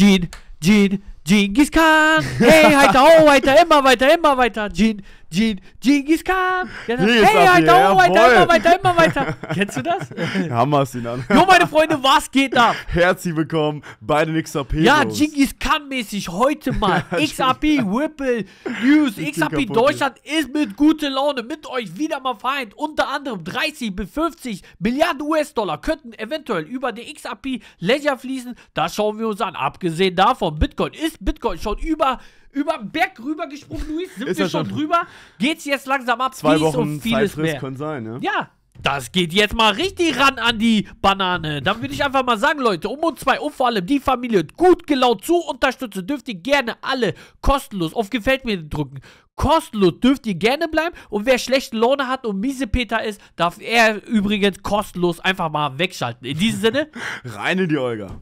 Jid, Jid, Genghis Khan, hey, heiter oh, weiter, immer weiter, immer weiter. Gen, Gen, Genghis Khan. Ja, hey, heiter oh, weiter, immer weiter, immer weiter. Kennst du das? Hammer, an. Jo, meine Freunde, was geht ab? Herzlich willkommen bei den XRP. XAP. Ja, Genghis Khan-mäßig heute mal. XRP Whipple News. XAP Deutschland ist mit guter Laune mit euch wieder mal feind. Unter anderem 30 bis 50 Milliarden US-Dollar könnten eventuell über die XRP Ledger fließen. Das schauen wir uns an. Abgesehen davon, Bitcoin ist ist Bitcoin schon über, über Berg rüber gesprungen, Luis. Sind ist wir schon drüber? Geht's jetzt langsam ab? Zwei Wochen und vieles Zeitfrist mehr. kann sein, ne? Ja. Das geht jetzt mal richtig ran an die Banane. Dann würde ich einfach mal sagen, Leute, um uns zwei und vor allem die Familie gut gelaunt zu unterstützen, dürft ihr gerne alle kostenlos auf Gefällt mir drücken. Kostenlos dürft ihr gerne bleiben und wer schlechte Laune hat und miese Peter ist, darf er übrigens kostenlos einfach mal wegschalten. In diesem Sinne, rein in die Olga.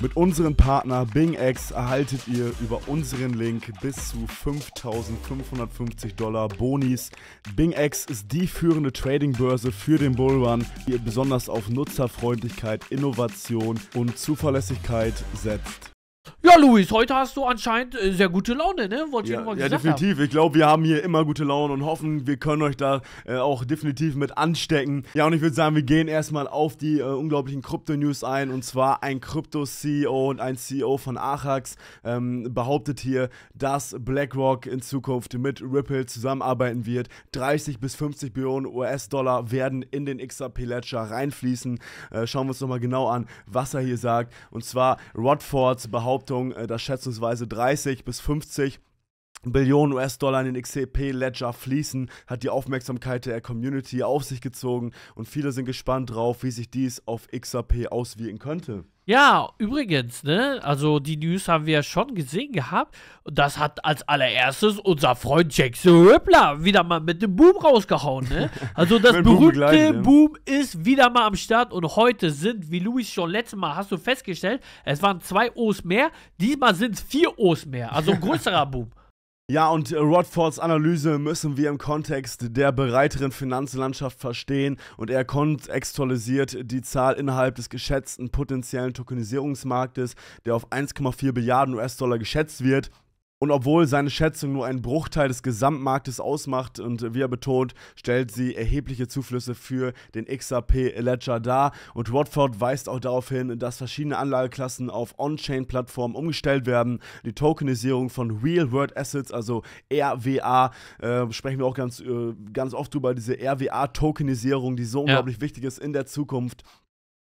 Mit unserem Partner Bing X erhaltet ihr über unseren Link bis zu 5.550 Dollar Bonis. Bing X ist die führende Trading-Börse für den Bullrun, die besonders auf Nutzerfreundlichkeit, Innovation und Zuverlässigkeit setzt. Ja, Luis, heute hast du anscheinend äh, sehr gute Laune, ne? Wollte ja, ich mal ja, Ja, definitiv. Haben. Ich glaube, wir haben hier immer gute Laune und hoffen, wir können euch da äh, auch definitiv mit anstecken. Ja, und ich würde sagen, wir gehen erstmal auf die äh, unglaublichen Krypto-News ein. Und zwar ein Krypto-CEO und ein CEO von Ajax ähm, behauptet hier, dass BlackRock in Zukunft mit Ripple zusammenarbeiten wird. 30 bis 50 Billionen US-Dollar werden in den XRP-Ledger reinfließen. Äh, schauen wir uns nochmal genau an, was er hier sagt. Und zwar, Rodfords behauptet, Behauptung, äh, dass schätzungsweise 30 bis 50 Billionen US-Dollar in den XCP-Ledger fließen, hat die Aufmerksamkeit der Community auf sich gezogen und viele sind gespannt drauf, wie sich dies auf XRP auswirken könnte. Ja, übrigens, ne? Also die News haben wir ja schon gesehen gehabt. Und das hat als allererstes unser Freund Jackson Rippler wieder mal mit dem Boom rausgehauen, ne? Also das berühmte ne? Boom ist wieder mal am Start und heute sind, wie Luis schon letztes Mal hast du festgestellt, es waren zwei O's mehr, diesmal sind es vier O's mehr. Also ein größerer Boom. Ja, und äh, Rodfords Analyse müssen wir im Kontext der breiteren Finanzlandschaft verstehen und er kontextualisiert die Zahl innerhalb des geschätzten potenziellen Tokenisierungsmarktes, der auf 1,4 Milliarden US-Dollar geschätzt wird. Und obwohl seine Schätzung nur einen Bruchteil des Gesamtmarktes ausmacht und äh, wie er betont, stellt sie erhebliche Zuflüsse für den XRP Ledger dar. Und Watford weist auch darauf hin, dass verschiedene Anlageklassen auf On-Chain-Plattformen umgestellt werden. Die Tokenisierung von Real-World Assets, also RWA, äh, sprechen wir auch ganz, äh, ganz oft über diese RWA-Tokenisierung, die so unglaublich wichtig ist in der Zukunft.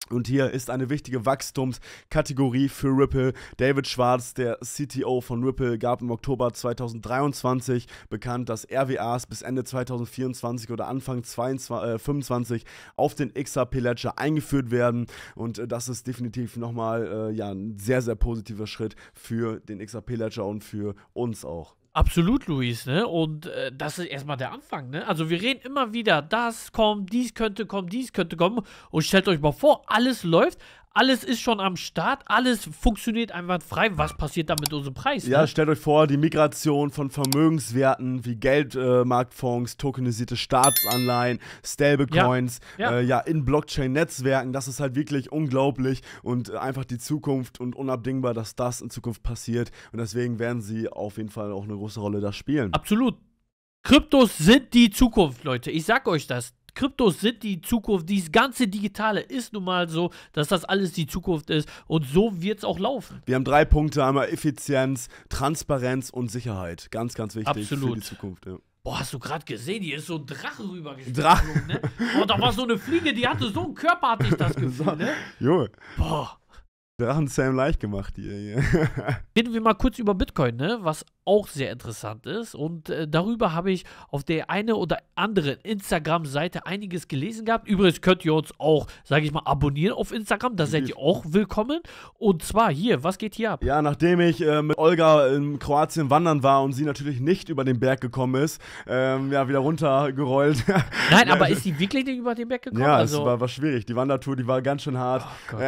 Und hier ist eine wichtige Wachstumskategorie für Ripple. David Schwarz, der CTO von Ripple, gab im Oktober 2023 bekannt, dass RWAs bis Ende 2024 oder Anfang 2025 äh, auf den XRP Ledger eingeführt werden. Und äh, das ist definitiv nochmal äh, ja, ein sehr, sehr positiver Schritt für den XRP Ledger und für uns auch. Absolut, Luis, ne? Und äh, das ist erstmal der Anfang, ne? Also wir reden immer wieder, das kommt, dies könnte kommen, dies könnte kommen. Und stellt euch mal vor, alles läuft, alles ist schon am Start, alles funktioniert einfach frei. Was passiert dann mit unserem Preis? Ja, ne? stellt euch vor, die Migration von Vermögenswerten wie Geldmarktfonds, äh, tokenisierte Staatsanleihen, Stablecoins, ja, ja. Äh, ja in Blockchain-Netzwerken, das ist halt wirklich unglaublich und äh, einfach die Zukunft und unabdingbar, dass das in Zukunft passiert. Und deswegen werden sie auf jeden Fall auch eine große Rolle da spielen. Absolut. Kryptos sind die Zukunft, Leute. Ich sag euch das. Kryptos sind die Zukunft. Dieses ganze Digitale ist nun mal so, dass das alles die Zukunft ist. Und so wird es auch laufen. Wir haben drei Punkte: einmal Effizienz, Transparenz und Sicherheit. Ganz, ganz wichtig Absolut. für die Zukunft. Ja. Boah, hast du gerade gesehen, hier ist so ein Drache rübergesprungen, Drache. ne? Boah, da war so eine Fliege, die hatte so einen Körper, hatte ich das Gefühl, ne? Junge. Boah. Drachen Sam leicht gemacht hier. Reden wir mal kurz über Bitcoin, ne? Was auch sehr interessant ist. Und äh, darüber habe ich auf der eine oder anderen Instagram-Seite einiges gelesen gehabt. Übrigens könnt ihr uns auch, sage ich mal, abonnieren auf Instagram. Da seid mhm. ihr auch willkommen. Und zwar hier, was geht hier ab? Ja, nachdem ich äh, mit Olga in Kroatien wandern war und sie natürlich nicht über den Berg gekommen ist, ähm, ja, wieder runtergerollt. Nein, aber ist sie wirklich nicht über den Berg gekommen? Ja, also, es war, war schwierig. Die Wandertour, die war ganz schön hart. Oh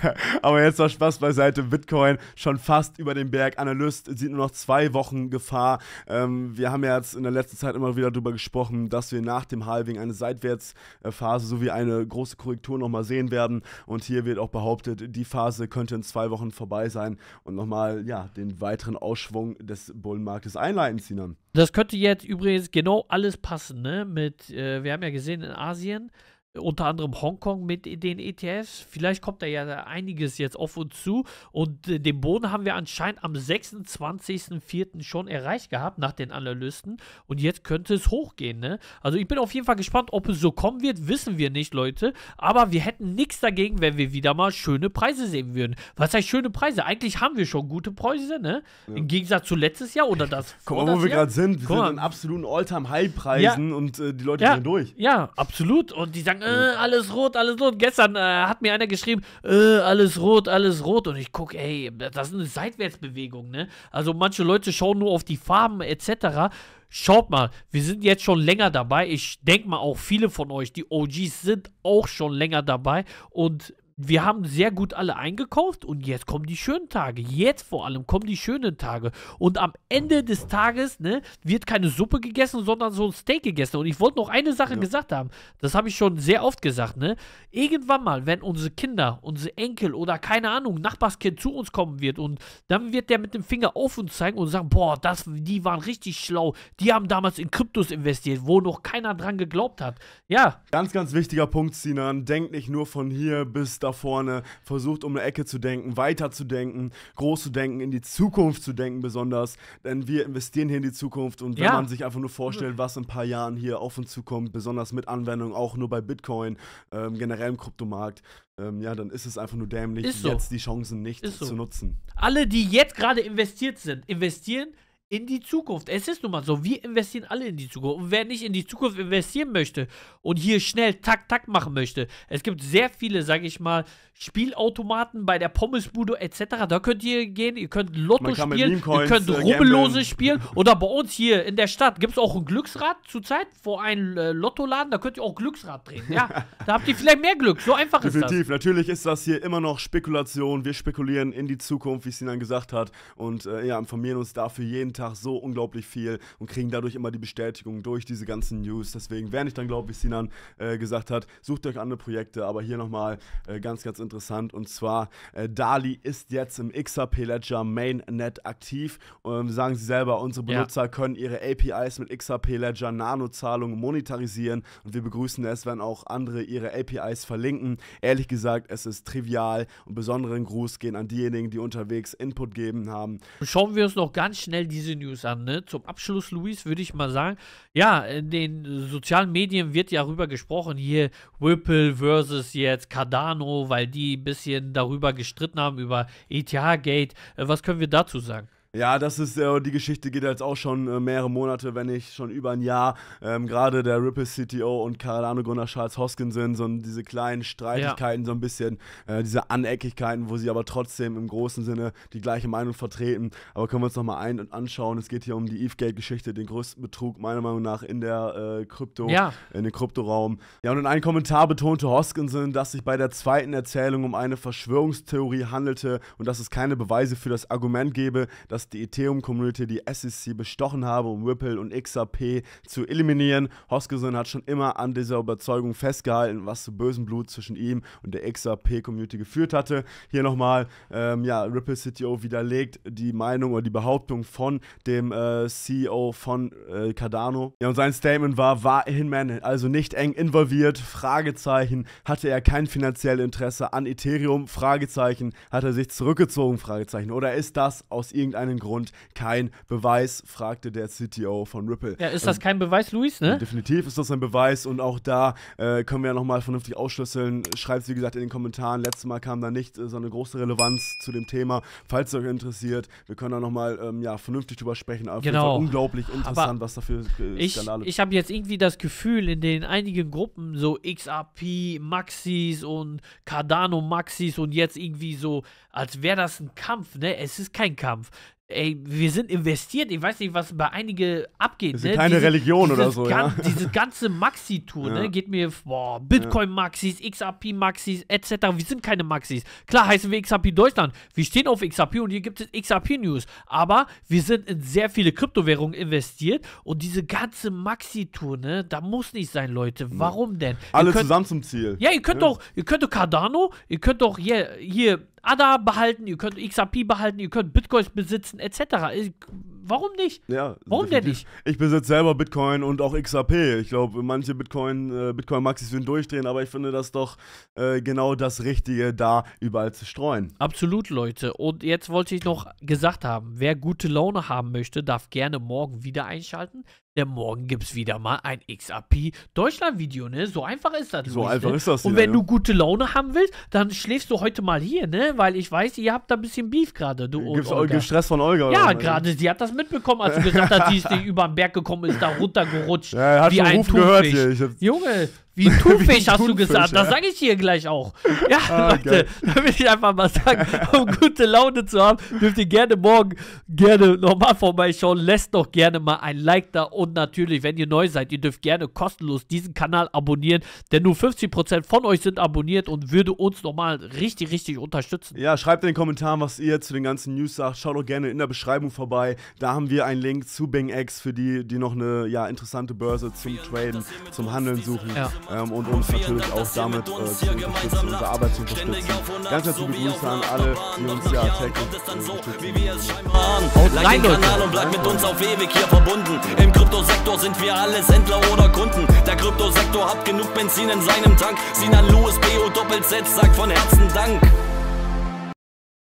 aber jetzt war Spaß beiseite. Bitcoin schon fast über den Berg. Analyst sieht nur noch zwei Wochen Wochen Gefahr. Ähm, wir haben ja jetzt in der letzten Zeit immer wieder darüber gesprochen, dass wir nach dem Halving eine Seitwärtsphase sowie eine große Korrektur nochmal sehen werden. Und hier wird auch behauptet, die Phase könnte in zwei Wochen vorbei sein und nochmal ja, den weiteren Ausschwung des Bullenmarktes einleiten, Sinan. Das könnte jetzt übrigens genau alles passen, ne? Mit, äh, wir haben ja gesehen in Asien, unter anderem Hongkong mit den ETFs. Vielleicht kommt da ja einiges jetzt auf uns zu. Und äh, den Boden haben wir anscheinend am 26.04. schon erreicht gehabt, nach den Analysten. Und jetzt könnte es hochgehen. Ne? Also ich bin auf jeden Fall gespannt, ob es so kommen wird. Wissen wir nicht, Leute. Aber wir hätten nichts dagegen, wenn wir wieder mal schöne Preise sehen würden. Was heißt schöne Preise? Eigentlich haben wir schon gute Preise, ne? Ja. Im Gegensatz zu letztes Jahr oder das. Guck mal, wo wir gerade sind. Wir Guck sind an absoluten All-Time-High-Preisen ja. und äh, die Leute ja. sind durch. Ja, absolut. Und die sagen, sagen, äh, alles rot, alles rot. Gestern äh, hat mir einer geschrieben, äh, alles rot, alles rot. Und ich gucke, ey, das ist eine Seitwärtsbewegung, ne? Also manche Leute schauen nur auf die Farben etc. Schaut mal, wir sind jetzt schon länger dabei. Ich denke mal, auch viele von euch, die OGs, sind auch schon länger dabei. Und wir haben sehr gut alle eingekauft und jetzt kommen die schönen Tage. Jetzt vor allem kommen die schönen Tage. Und am Ende des Tages ne, wird keine Suppe gegessen, sondern so ein Steak gegessen. Und ich wollte noch eine Sache ja. gesagt haben. Das habe ich schon sehr oft gesagt. Ne? Irgendwann mal, wenn unsere Kinder, unsere Enkel oder keine Ahnung, Nachbarskind zu uns kommen wird und dann wird der mit dem Finger auf uns zeigen und sagen, boah, das, die waren richtig schlau. Die haben damals in Kryptos investiert, wo noch keiner dran geglaubt hat. Ja. Ganz, ganz wichtiger Punkt, Sinan. Denkt nicht nur von hier bis da vorne, versucht um eine Ecke zu denken, weiter zu denken, groß zu denken, in die Zukunft zu denken besonders. Denn wir investieren hier in die Zukunft und wenn ja. man sich einfach nur vorstellt, was in ein paar Jahren hier auf uns zukommt, besonders mit Anwendung auch nur bei Bitcoin, ähm, generell im Kryptomarkt, ähm, ja, dann ist es einfach nur dämlich, so. jetzt die Chancen nicht so. zu nutzen. Alle, die jetzt gerade investiert sind, investieren in die Zukunft. Es ist nun mal so, wir investieren alle in die Zukunft. Und wer nicht in die Zukunft investieren möchte und hier schnell tak tak machen möchte, es gibt sehr viele, sage ich mal, Spielautomaten bei der Pommesbude etc. Da könnt ihr gehen, ihr könnt Lotto spielen, ihr könnt äh, Rubbellose spielen oder bei uns hier in der Stadt gibt es auch ein Glücksrad zurzeit vor einem äh, Lottoladen, da könnt ihr auch Glücksrad drehen. Ja, da habt ihr vielleicht mehr Glück. So einfach Definitiv. ist das. Definitiv, natürlich ist das hier immer noch Spekulation. Wir spekulieren in die Zukunft, wie es dann gesagt hat und äh, ja, informieren uns dafür jeden Tag Tag so unglaublich viel und kriegen dadurch immer die Bestätigung durch diese ganzen News. Deswegen, wäre nicht dann glaube ich, Sinan äh, gesagt hat, sucht euch andere Projekte, aber hier nochmal äh, ganz, ganz interessant. Und zwar, äh, DALI ist jetzt im XRP Ledger Mainnet aktiv. Ähm, sagen sie selber, unsere Benutzer ja. können ihre APIs mit XRP Ledger Nano-Zahlungen monetarisieren und wir begrüßen es, wenn auch andere ihre APIs verlinken. Ehrlich gesagt, es ist trivial und besonderen Gruß gehen an diejenigen, die unterwegs Input geben haben. Schauen wir uns noch ganz schnell diese diese News an. Ne? Zum Abschluss, Luis, würde ich mal sagen, ja, in den sozialen Medien wird ja darüber gesprochen, hier Whipple versus jetzt Cardano, weil die ein bisschen darüber gestritten haben, über ETH-Gate. Äh, was können wir dazu sagen? Ja, das ist äh, die Geschichte geht jetzt auch schon äh, mehrere Monate, wenn nicht schon über ein Jahr. Ähm, Gerade der Ripple CTO und Carolano Gründer Charles Hoskinson, so diese kleinen Streitigkeiten, ja. so ein bisschen äh, diese Aneckigkeiten, wo sie aber trotzdem im großen Sinne die gleiche Meinung vertreten. Aber können wir uns nochmal ein und anschauen. Es geht hier um die eve gate geschichte den größten Betrug meiner Meinung nach in der äh, Krypto, ja. in den Kryptoraum. Ja, und in einem Kommentar betonte Hoskinson, dass sich bei der zweiten Erzählung um eine Verschwörungstheorie handelte und dass es keine Beweise für das Argument gebe, dass dass die Ethereum-Community die SEC bestochen habe, um Ripple und XRP zu eliminieren. Hoskinson hat schon immer an dieser Überzeugung festgehalten, was zu bösem Blut zwischen ihm und der XRP-Community geführt hatte. Hier nochmal, ähm, ja, Ripple CTO widerlegt die Meinung oder die Behauptung von dem äh, CEO von äh, Cardano. Ja, und sein Statement war, war Hinman also nicht eng involviert, Fragezeichen, hatte er kein finanzielles Interesse an Ethereum, Fragezeichen, hat er sich zurückgezogen, Fragezeichen, oder ist das aus irgendeinem keinen Grund, kein Beweis, fragte der CTO von Ripple. Ja, ist das ähm, kein Beweis, Luis, ne? Definitiv ist das ein Beweis und auch da äh, können wir ja nochmal vernünftig ausschlüsseln. Schreibt es, wie gesagt, in den Kommentaren. Letztes Mal kam da nicht äh, so eine große Relevanz zu dem Thema. Falls es euch interessiert, wir können da nochmal ähm, ja, vernünftig drüber sprechen. Aber genau. unglaublich interessant, Aber was dafür äh, ich, Skandale Ich habe jetzt irgendwie das Gefühl, in den einigen Gruppen, so XRP, Maxis und Cardano Maxis und jetzt irgendwie so, als wäre das ein Kampf, ne? Es ist kein Kampf ey, wir sind investiert. Ich weiß nicht, was bei einigen abgeht. Das ist ne? keine diese, Religion oder so. ja. Diese ganze Maxi-Tour, ne? ja. ne? Geht mir, boah, Bitcoin-Maxis, XRP-Maxis, etc. Wir sind keine Maxis. Klar heißen wir XRP Deutschland. Wir stehen auf XRP und hier gibt es XRP-News. Aber wir sind in sehr viele Kryptowährungen investiert und diese ganze Maxi-Tour, ne? Da muss nicht sein, Leute. Warum denn? Alle könnt, zusammen zum Ziel. Ja, ihr könnt doch, ihr Cardano, ihr könnt doch hier, hier ADA behalten, ihr könnt XRP behalten, ihr könnt Bitcoins besitzen, etc warum nicht? Ja, warum definitiv. denn nicht? Ich besitze selber Bitcoin und auch XRP. Ich glaube, manche Bitcoin, äh, Bitcoin-Maxis würden durchdrehen, aber ich finde das doch äh, genau das Richtige, da überall zu streuen. Absolut, Leute. Und jetzt wollte ich noch gesagt haben, wer gute Laune haben möchte, darf gerne morgen wieder einschalten. Denn morgen gibt es wieder mal ein XRP Deutschland-Video, ne? So einfach ist das. So Luis, einfach ne? ist das. Und wenn ja. du gute Laune haben willst, dann schläfst du heute mal hier, ne? Weil ich weiß, ihr habt da ein bisschen Beef gerade, du Gibt's Stress von Olga. Ja, gerade, die hat das mit mitbekommen, als du gesagt hast, sie ist nicht über den Berg gekommen, ist da runtergerutscht. Ja, er hat wie schon ein Rufen gehört hier. Junge, Wie ein Thunfisch hast du gesagt. Ja. Das sage ich hier gleich auch. Ja, ah, Leute, da will ich einfach mal sagen, um gute Laune zu haben, dürft ihr gerne morgen gerne nochmal vorbeischauen. Lasst doch gerne mal ein Like da und natürlich, wenn ihr neu seid, ihr dürft gerne kostenlos diesen Kanal abonnieren, denn nur 50% von euch sind abonniert und würde uns nochmal richtig, richtig unterstützen. Ja, schreibt in den Kommentaren, was ihr zu den ganzen News sagt. Schaut doch gerne in der Beschreibung vorbei. Da haben wir einen Link zu BingX für die, die noch eine ja, interessante Börse zum Traden, zum Handeln suchen. Ja ähm, und uns natürlich auch damit äh, zu unterstützen, unsere Arbeit zu unterstützen. Ganz herzliche Grüße an alle, die uns ja täglich Rein und bleibt mit uns auf ewig hier verbunden. Im Kryptosektor sind wir alles Händler oder Kunden. Der Kryptosektor hat genug Benzin in seinem Tank. Sinan Louis B.O. Doppel Z sagt von Herzen Dank.